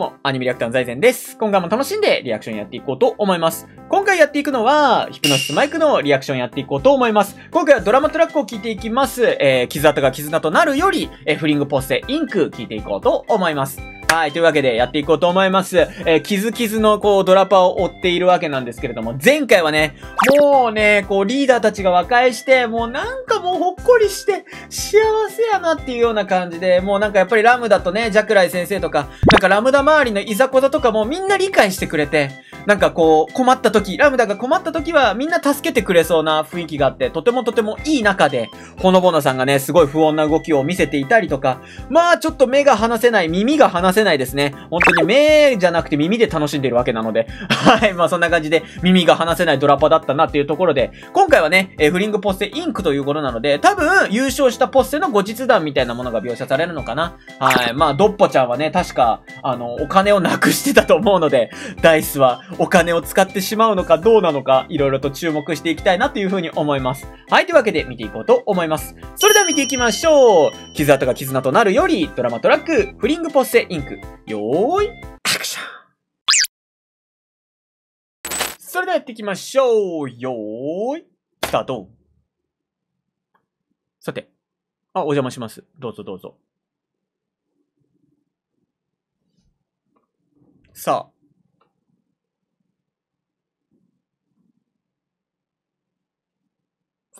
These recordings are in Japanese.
も、アニメリアクターの財前です。今回も楽しんでリアクションやっていこうと思います。今回やっていくのは、ヒプノシスマイクのリアクションやっていこうと思います。今回はドラマトラックを聞いていきます。えー、傷跡が絆となるより、えー、フリングポステインク聞いていこうと思います。はい、というわけでやっていこうと思います。えー、キズキズのこう、ドラパを追っているわけなんですけれども、前回はね、もうね、こう、リーダーたちが和解して、もうなんかもうほっこりして、幸せやなっていうような感じで、もうなんかやっぱりラムダとね、ジャクライ先生とか、なんかラムダ周りのいざこざとかもみんな理解してくれて、なんかこう、困った時、ラムダが困った時はみんな助けてくれそうな雰囲気があって、とてもとてもいい中で、ほのぼのさんがね、すごい不穏な動きを見せていたりとか、まあちょっと目が離せない、耳が離せせないですね。本当に目じゃなくて耳で楽しんでるわけなので。はい。まあそんな感じで耳が離せないドラパだったなっていうところで、今回はね、えー、フリングポッセインクということなので、多分優勝したポッセの後日談みたいなものが描写されるのかな。はい。まあドッポちゃんはね、確か、あの、お金をなくしてたと思うので、ダイスはお金を使ってしまうのかどうなのか、いろいろと注目していきたいなというふうに思います。はい。というわけで見ていこうと思います。それでは見ていきましょう。傷跡が絆となるより、ドラマトラック、フリングポッセインクくよーいアクションそれではやっていきましょうよーいスタートさて、あ、お邪魔します。どうぞどうぞ。さあ。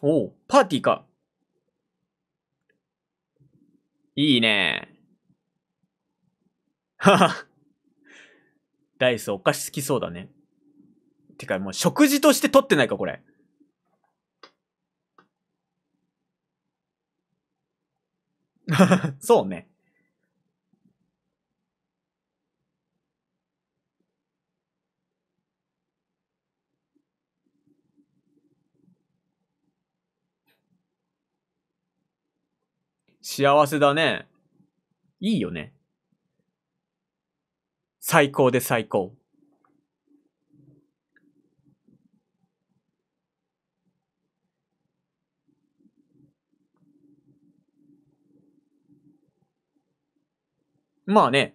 おう、パーティーか。いいね。はは。ダイスお菓子好きそうだね。てかもう食事として取ってないか、これ。そうね。幸せだね。いいよね。最高で最高。まあね。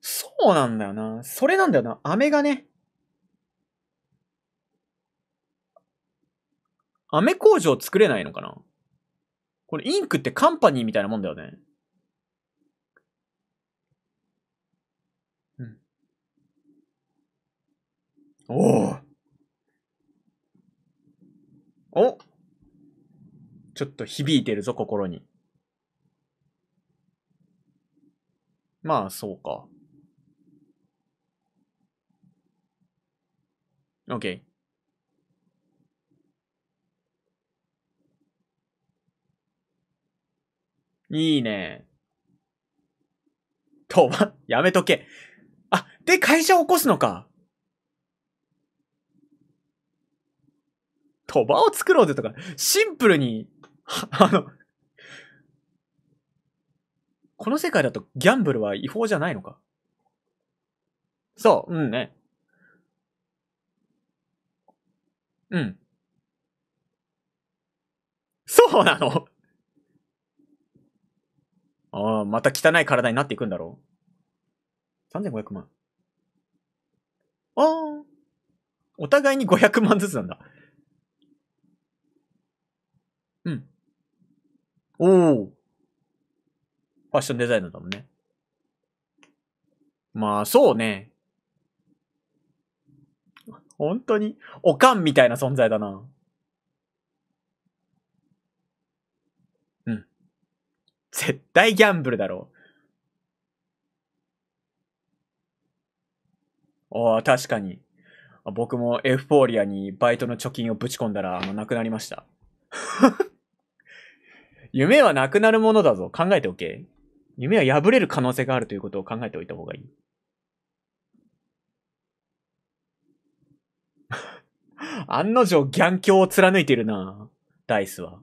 そうなんだよな。それなんだよな。飴がね。飴工場作れないのかなこれインクってカンパニーみたいなもんだよね。おおちょっと響いてるぞ、心に。まあ、そうか。OK。いいね。とば、やめとけ。あ、で、会社を起こすのか。鳥羽を作ろうぜとか、シンプルに、あの、この世界だとギャンブルは違法じゃないのか。そう、うんね。うん。そうなのああ、また汚い体になっていくんだろう ?3500 万。ああ。お互いに500万ずつなんだ。おお。ファッションデザイナーだもんね。まあ、そうね。本当に、おかんみたいな存在だな。うん。絶対ギャンブルだろう。ああ、確かに。僕もエフフォーリアにバイトの貯金をぶち込んだら、あの、なくなりました。夢はなくなるものだぞ。考えておけ。夢は破れる可能性があるということを考えておいた方がいい。案の定ギャン教を貫いてるなダイスは。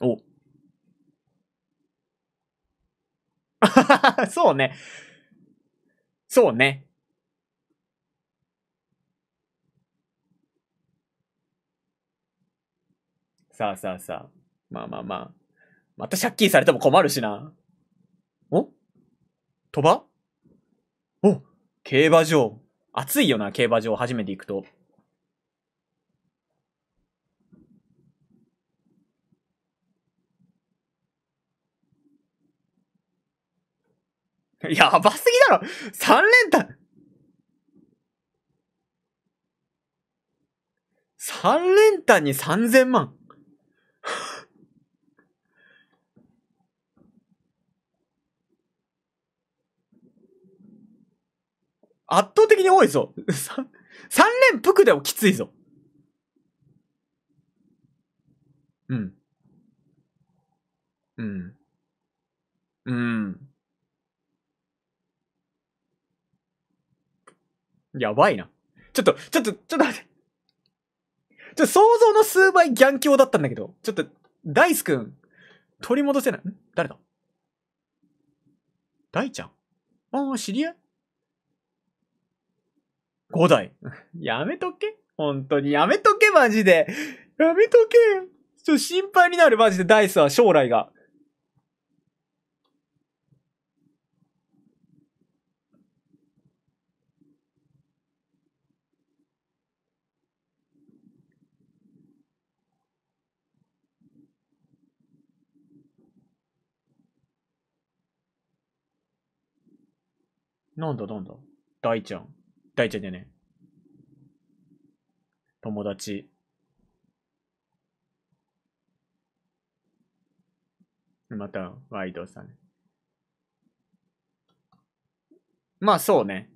お。そうね。そうね。さあさあさあ。まあまあまあ。また借金されても困るしな。お鳥羽お競馬場。暑いよな、競馬場初めて行くと。やばすぎだろ三連単三連単に三千万圧倒的に多いぞ。三連服でもきついぞ。うん。うん。うん。やばいな。ちょっと、ちょっと、ちょっと待って。ちょっと想像の数倍ギャン強だったんだけど、ちょっと、ダイスくん、取り戻せない。ん誰だ大ちゃんああ、知り合い5台。やめとけ本当に。やめとけ、マジで。やめとけちょっと心配になる、マジで、ダイスは、将来が。なんだなんだ大ちゃん。大ちゃんじゃね友達。また、ワイドさん、まあ、そうね。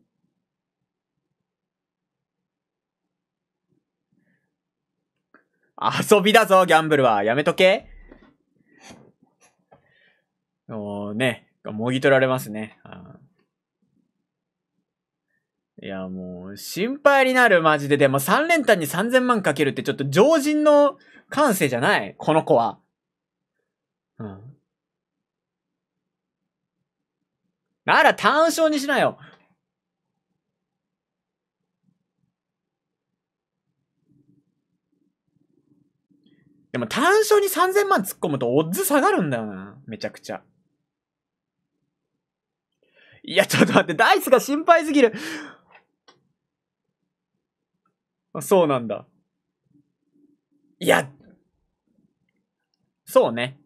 遊びだぞ、ギャンブルは。やめとけ。もうね、もぎ取られますね。あいや、もう、心配になる、マジで。でも、3連単に3000万かけるって、ちょっと常人の感性じゃないこの子は。うん。なら、単勝にしなよ。でも単勝に3000万突っ込むとオッズ下がるんだよな。めちゃくちゃ。いや、ちょっと待って、ダイスが心配すぎる。あそうなんだ。いや、そうね。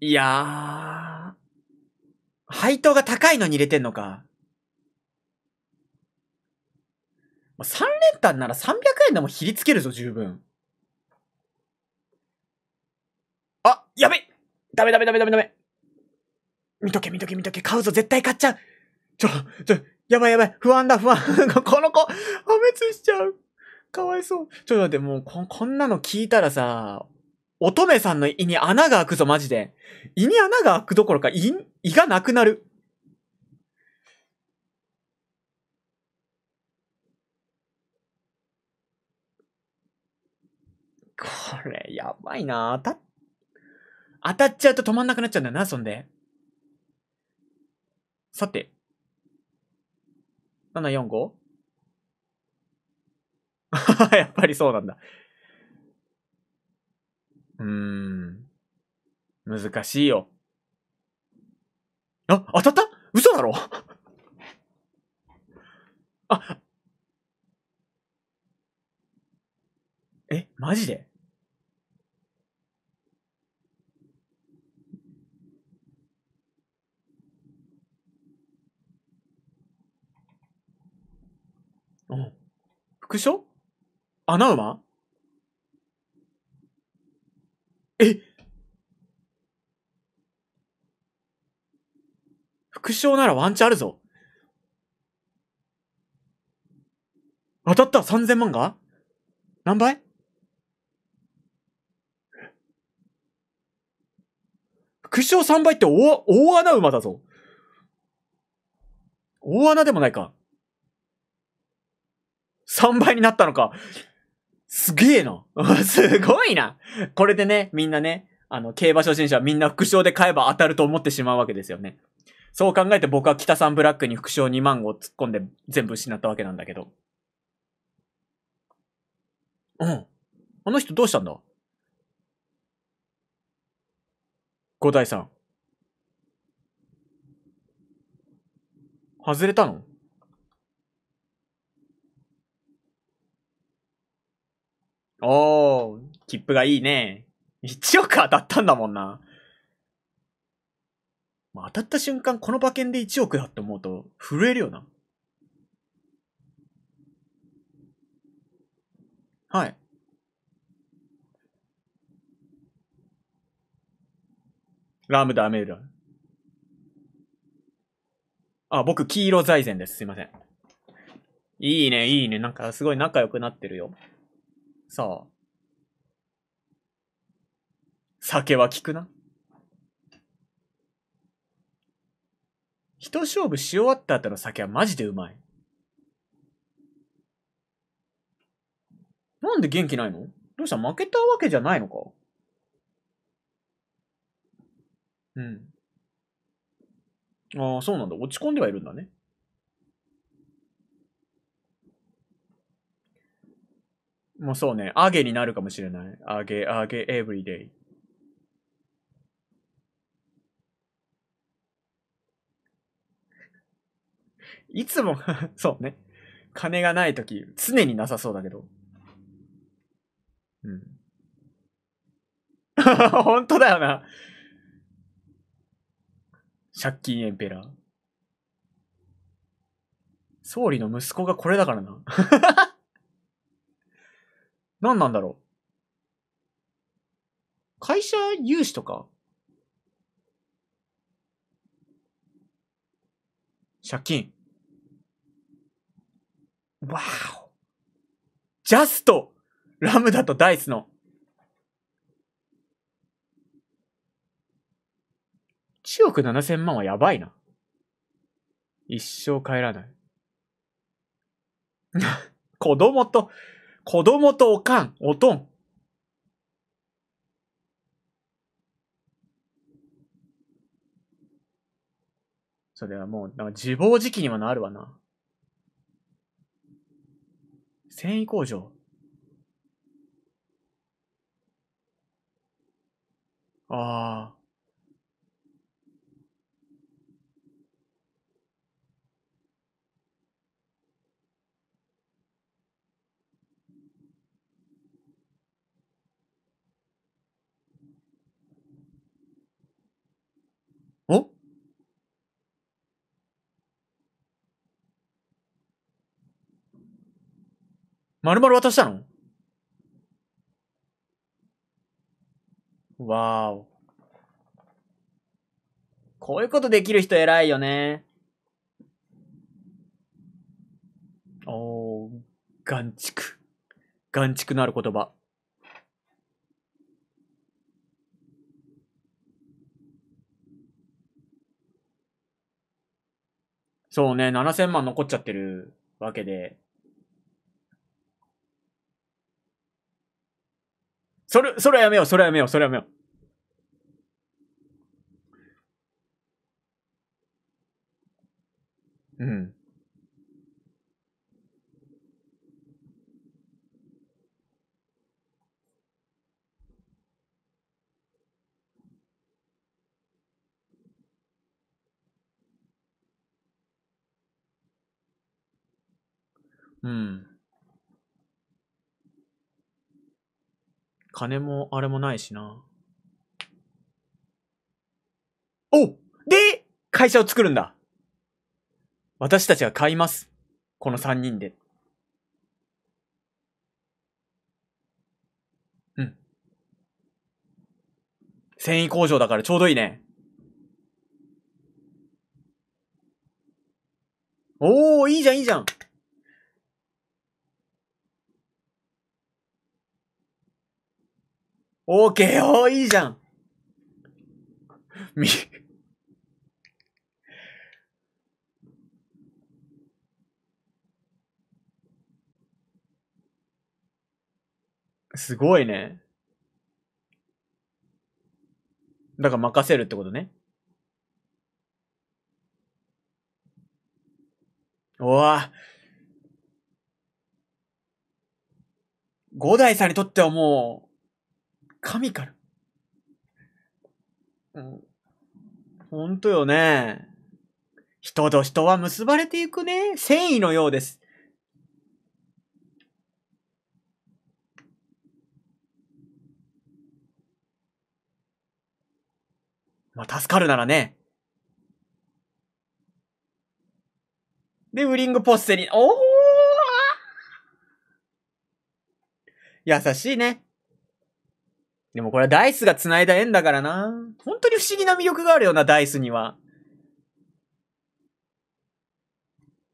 いやー、配当が高いのに入れてんのか。3連単なら300円でもひりつけるぞ、十分。あ、やべダメダメダメダメダメ見とけ見とけ見とけ、買うぞ、絶対買っちゃうちょ、ちょ、やばいやばい、不安だ、不安。この子、破滅しちゃう。かわいそう。ちょっと待って、もうこ、こんなの聞いたらさ、乙女さんの胃に穴が開くぞ、マジで。胃に穴が開くどころか、胃、胃がなくなる。これ、やばいな当た、当たっちゃうと止まんなくなっちゃうんだよな、そんで。さて。745? やっぱりそうなんだ。うーん。難しいよ。あ、当たった嘘だろ あ、え、マジで副所穴馬え副賞ならワンチャンあるぞ。当たった !3000 万が何倍副賞3倍って大、大穴馬だぞ。大穴でもないか。3倍になったのか。すげえな。すごいな。これでね、みんなね、あの、競馬初心者はみんな副賞で買えば当たると思ってしまうわけですよね。そう考えて僕は北三ブラックに副賞2万を突っ込んで全部失ったわけなんだけど。うん。あの人どうしたんだ五代さん。外れたの切符がいいね。1億当たったんだもんな。まあ、当たった瞬間、この馬券で1億だって思うと、震えるよな。はい。ラムダメール。あ、僕、黄色財前です。すいません。いいね、いいね。なんか、すごい仲良くなってるよ。さあ。酒は効くな。一勝負し終わった後の酒はマジでうまい。なんで元気ないのどうした負けたわけじゃないのかうん。ああ、そうなんだ。落ち込んではいるんだね。もうそうね。アゲになるかもしれない。アゲ、アゲ、エブリデイ。いつも そうね。金がないとき、常になさそうだけど。うん。本当だよな。借金エンペラー。総理の息子がこれだからな。何なんだろう。会社融資とか借金。わお。ジャストラムダとダイスの。1億7000万はやばいな。一生帰らない。子供と、子供とおかん、おとん。それはもう、自暴自棄にはなるわな。繊維工場。ああ。丸々渡したのわーお。こういうことできる人偉いよね。おー、ガンチク。ガンチクのある言葉。そうね、7000万残っちゃってるわけで。それ、それやめよう、それやめよう、それやめよう。うん。うん。金もあれもないしな。おで、会社を作るんだ私たちが買います。この3人で。うん。繊維工場だからちょうどいいね。おー、いいじゃん、いいじゃん。オーケーおいいじゃんみ、すごいね。だから任せるってことね。おわ五代さんにとってはもう、神から。ル。ん。ほんとよね。人と人は結ばれていくね。繊維のようです。まあ、助かるならね。で、ウリングポッセに、おお優しいね。でもこれはダイスが繋いだ縁だからな。本当に不思議な魅力があるよな、ダイスには。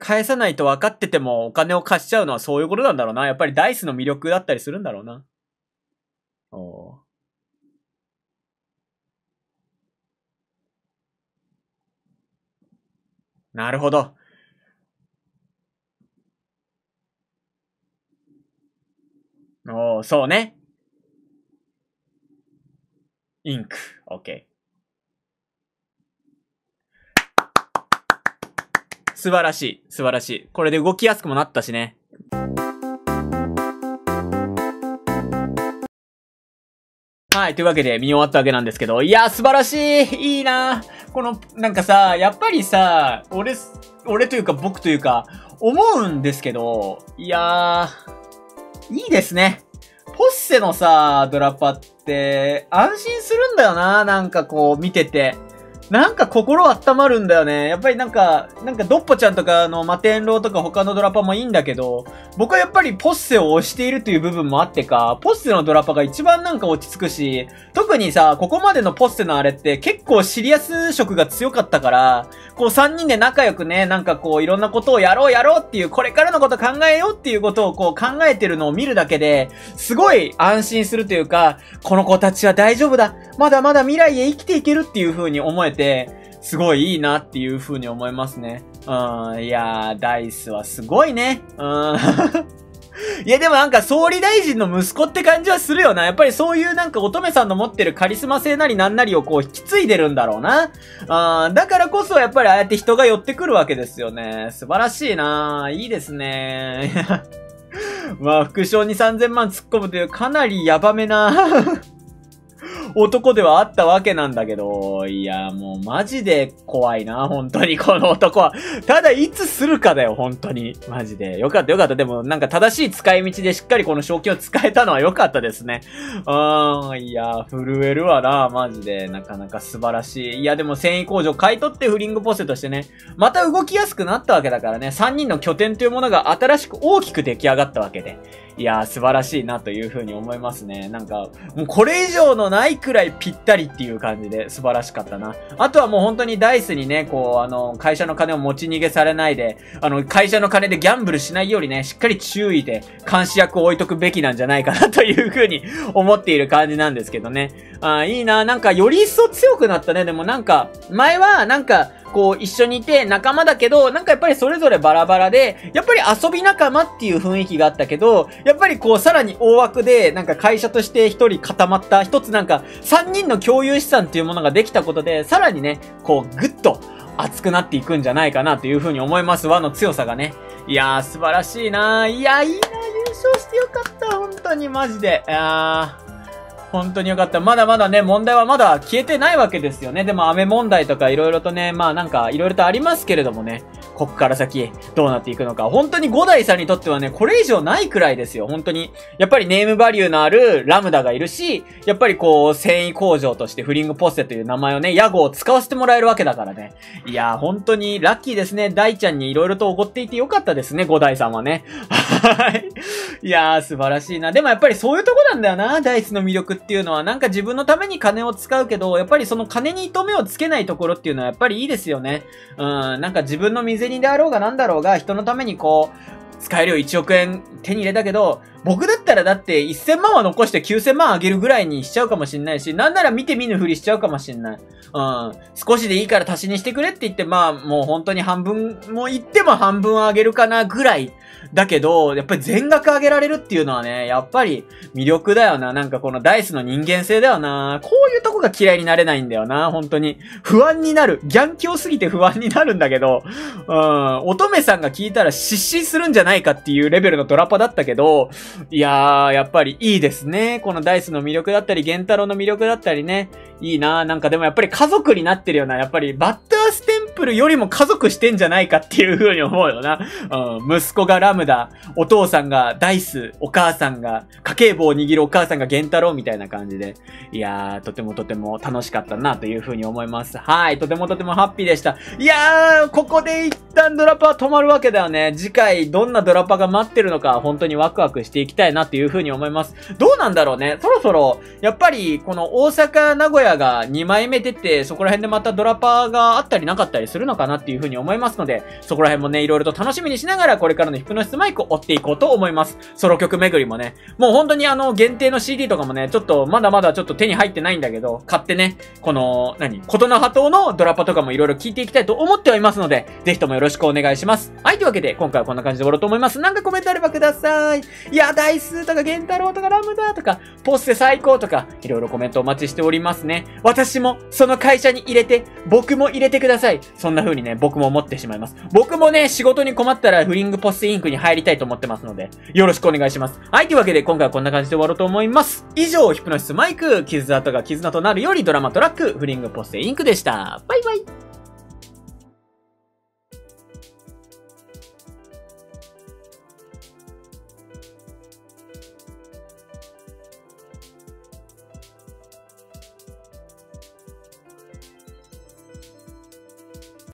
返さないと分かっててもお金を貸しちゃうのはそういうことなんだろうな。やっぱりダイスの魅力だったりするんだろうな。おー。なるほど。おー、そうね。インク。OK。素晴らしい。素晴らしい。これで動きやすくもなったしね。はい。というわけで見終わったわけなんですけど、いや、素晴らしいいいなこの、なんかさ、やっぱりさ、俺、俺というか僕というか、思うんですけど、いやー、いいですね。ホッセのさ、ドラパって、安心するんだよな、なんかこう、見てて。なんか心温まるんだよね。やっぱりなんか、なんかドッポちゃんとかのマテンロウとか他のドラパもいいんだけど、僕はやっぱりポッセを推しているという部分もあってか、ポッセのドラパが一番なんか落ち着くし、特にさ、ここまでのポッセのあれって結構シリアス色が強かったから、こう3人で仲良くね、なんかこういろんなことをやろうやろうっていう、これからのこと考えようっていうことをこう考えてるのを見るだけで、すごい安心するというか、この子たちは大丈夫だ。まだまだ未来へ生きていけるっていう風に思えて、て、すごいいいなっていう風に思いますね。うん、いやー、ダイスはすごいね。うん。いや、でもなんか総理大臣の息子って感じはするよな。やっぱりそういうなんか乙女さんの持ってるカリスマ性なりなんなりをこう引き継いでるんだろうな。あだからこそやっぱりああやって人が寄ってくるわけですよね。素晴らしいないいですねまあ、副賞に3000万突っ込むというかなりヤバめな 男ではあったわけなんだけど、いや、もうマジで怖いな、本当にこの男は。ただ、いつするかだよ、本当に。マジで。よかったよかった。でも、なんか正しい使い道でしっかりこの賞金を使えたのは良かったですね。うーん、いや、震えるわな、マジで。なかなか素晴らしい。いや、でも繊維工場買い取ってフリングポストとしてね、また動きやすくなったわけだからね、3人の拠点というものが新しく大きく出来上がったわけで。いやー、素晴らしいなというふうに思いますね。なんか、もうこれ以上のないくらいぴったりっていう感じで素晴らしかったな。あとはもう本当にダイスにね、こう、あの、会社の金を持ち逃げされないで、あの、会社の金でギャンブルしないようにね、しっかり注意で監視役を置いとくべきなんじゃないかなというふうに思っている感じなんですけどね。あいいななんかより一層強くなったね。でもなんか、前はなんか、こう一緒にいて仲間だけど、なんかやっぱりそれぞれバラバラで、やっぱり遊び仲間っていう雰囲気があったけど、やっぱりこうさらに大枠で、なんか会社として一人固まった、一つなんか3人の共有資産っていうものができたことで、さらにね、こうぐっと熱くなっていくんじゃないかなというふうに思います。和の強さがね。いやー素晴らしいなー。いやーいいなー。優勝してよかった。本当にマジで。あー。本当によかった。まだまだね、問題はまだ消えてないわけですよね。でも雨問題とか色々とね、まあなんか色々とありますけれどもね、こっから先どうなっていくのか。本当に五代さんにとってはね、これ以上ないくらいですよ。本当に。やっぱりネームバリューのあるラムダがいるし、やっぱりこう、繊維工場としてフリングポッセという名前をね、屋号を使わせてもらえるわけだからね。いやー、本当にラッキーですね。大ちゃんに色々とおごっていてよかったですね、五代さんはね。はい。いやー、素晴らしいな。でもやっぱりそういうとこなんだよな、ダイスの魅力って。っていうのはなんか自分のために金を使うけど、やっぱりその金に糸目をつけないところっていうのはやっぱりいいですよね。うん、なんか自分の身銭であろうがなんだろうが、人のためにこう、使えるよ1億円手に入れたけど、僕だったらだって1000万は残して9000万あげるぐらいにしちゃうかもしんないし、なんなら見て見ぬふりしちゃうかもしんない。うん。少しでいいから足しにしてくれって言って、まあもう本当に半分、もう言っても半分あげるかなぐらい。だけど、やっぱり全額あげられるっていうのはね、やっぱり魅力だよな。なんかこのダイスの人間性だよな。こういうとこが嫌いになれないんだよな。本当に。不安になる。ギャン強すぎて不安になるんだけど、うん。乙女さんが聞いたら失神するんじゃないかっていうレベルのドラパだったけど、いやー、やっぱりいいですね。このダイスの魅力だったり、ゲンタロウの魅力だったりね。いいななんかでもやっぱり家族になってるよな。やっぱりバッターステンプルよりも家族してんじゃないかっていう風に思うよな。うん。息子がラムダ、お父さんがダイス、お母さんが、家計簿を握るお母さんがゲンタロウみたいな感じで。いやぁ、とてもとても楽しかったなという風に思います。はい。とてもとてもハッピーでした。いやぁ、ここで一旦ドラパは止まるわけだよね。次回どんなドラパが待ってるのか、本当にワクワクしていきたいなという風に思います。どうなんだろうね。そろそろ、やっぱり、この大阪、名古屋、ヤが2枚目出て、そこら辺でまたドラパーがあったりなかったりするのかなっていうふうに思いますので、そこら辺もね、いろいろと楽しみにしながら、これからのヒプノシスマイクを追っていこうと思います。ソロ曲巡りもね、もう本当にあの、限定の CD とかもね、ちょっと、まだまだちょっと手に入ってないんだけど、買ってね、この、何、ことの波頭のドラパとかもいろいろ聞いていきたいと思っておりますので、ぜひともよろしくお願いします。はい、というわけで、今回はこんな感じで終わろうと思います。なんかコメントあればください。いや、ダイスとか、ゲンタロウとか、ラムダとか、ポッセ最高とか、いろいろコメントお待ちしておりますね。ね、私もその会社に入れて、僕も入れてください。そんな風にね、僕も思ってしまいます。僕もね、仕事に困ったらフリングポスインクに入りたいと思ってますので、よろしくお願いします。はい、というわけで今回はこんな感じで終わろうと思います。以上、ヒプノシスマイク、傷跡が絆となるよりドラマトラック、フリングポスインクでした。バイバイ。